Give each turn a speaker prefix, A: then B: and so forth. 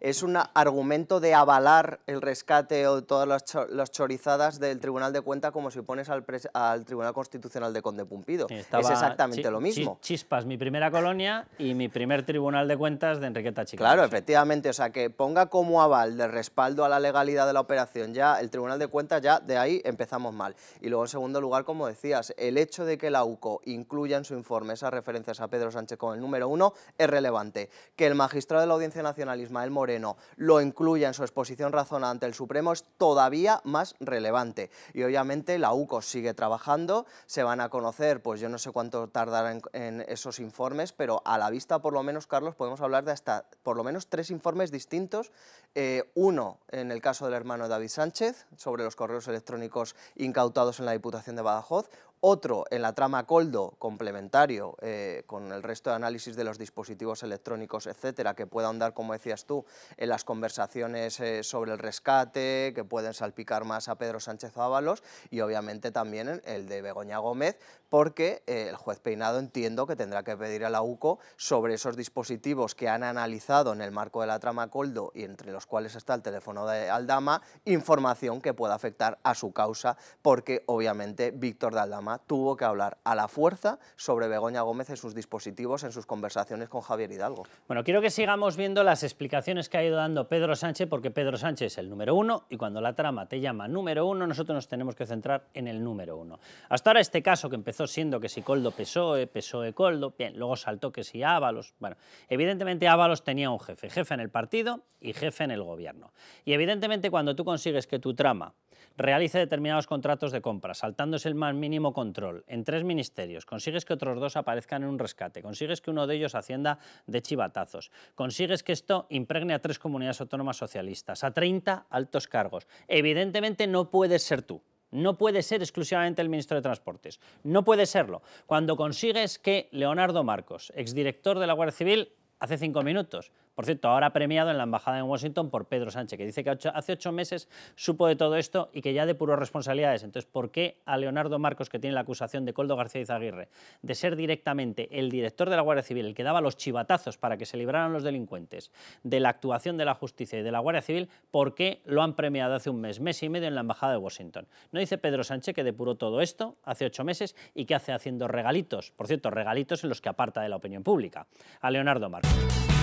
A: es un argumento de avalar el rescate o todas las, chorizadas del Tribunal de Cuentas como si pones al, Tribunal Constitucional de Conde Pumpido. es exactamente lo mismo.
B: chispas, mi primera colonia y mi primer Tribunal de Cuentas de Enriqueta Chica. Claro,
A: efectivamente, o sea, que ponga como aval de respaldo a la legalidad de la operación ya el Tribunal de Cuentas, ya de ahí empezamos mal. Y luego, en segundo lugar, como decías, el hecho de que la UCO incluya en su informe esas referencias a Pedro Sánchez con el número uno es relevante. Que el magistrado de la Audiencia Nacional, Ismael Moreno, lo incluya en su exposición razonada ante el Supremo es todavía más relevante. Y obviamente la UCO sigue trabajando, se van a conocer, pues yo no sé cuánto tardarán en, esos informes, pero a la vista por lo menos, Carlos, podemos hablar de hasta por lo menos tres informes distintos. Eh, uno en el caso del hermano David Sánchez sobre los correos electrónicos incautados en la Diputación de Badajoz, otro en la trama Coldo, complementario eh, con el resto de análisis de los dispositivos electrónicos, etcétera, que pueda andar, como decías tú, en las conversaciones eh, sobre el rescate, que pueden salpicar más a Pedro Sánchez Ábalos, y obviamente también el de Begoña Gómez, porque eh, el juez Peinado entiendo que tendrá que pedir a la UCO sobre esos dispositivos que han analizado en el marco de la trama Coldo y entre los cuales está el teléfono de Aldama, información que pueda afectar a su causa, porque obviamente Víctor de Aldama tuvo que hablar a la fuerza sobre Begoña Gómez en sus dispositivos, en sus conversaciones con Javier Hidalgo.
B: Bueno, quiero que sigamos viendo las explicaciones que ha ido dando Pedro Sánchez, porque Pedro Sánchez es el número uno y cuando la trama te llama número uno, nosotros nos tenemos que centrar en el número uno. Hasta ahora este caso que empezó siendo que si Coldo PSOE, PSOE Coldo, bien, luego saltó que si Ábalos, bueno, evidentemente Ábalos tenía un jefe, jefe en el partido y jefe en el gobierno. Y evidentemente cuando tú consigues que tu trama realice determinados contratos de compra, saltándose el más mínimo control, en tres ministerios, consigues que otros dos aparezcan en un rescate, consigues que uno de ellos hacienda de chivatazos, consigues que esto impregne a tres comunidades autónomas socialistas, a 30 altos cargos. Evidentemente no puedes ser tú. No puede ser exclusivamente el ministro de Transportes. No puede serlo. Cuando consigues que Leonardo Marcos, exdirector de la Guardia Civil, hace cinco minutos, por cierto, ahora premiado en la Embajada en Washington por Pedro Sánchez, que dice que hace ocho meses supo de todo esto y que ya depuró responsabilidades. Entonces, ¿por qué a Leonardo Marcos, que tiene la acusación de Coldo García Izaguirre de ser directamente el director de la Guardia Civil, el que daba los chivatazos para que se libraran los delincuentes de la actuación de la justicia y de la Guardia Civil, ¿por qué lo han premiado hace un mes, mes y medio en la Embajada de Washington? ¿No dice Pedro Sánchez que depuró todo esto hace ocho meses y que hace haciendo regalitos? Por cierto, regalitos en los que aparta de la opinión pública. A Leonardo Marcos.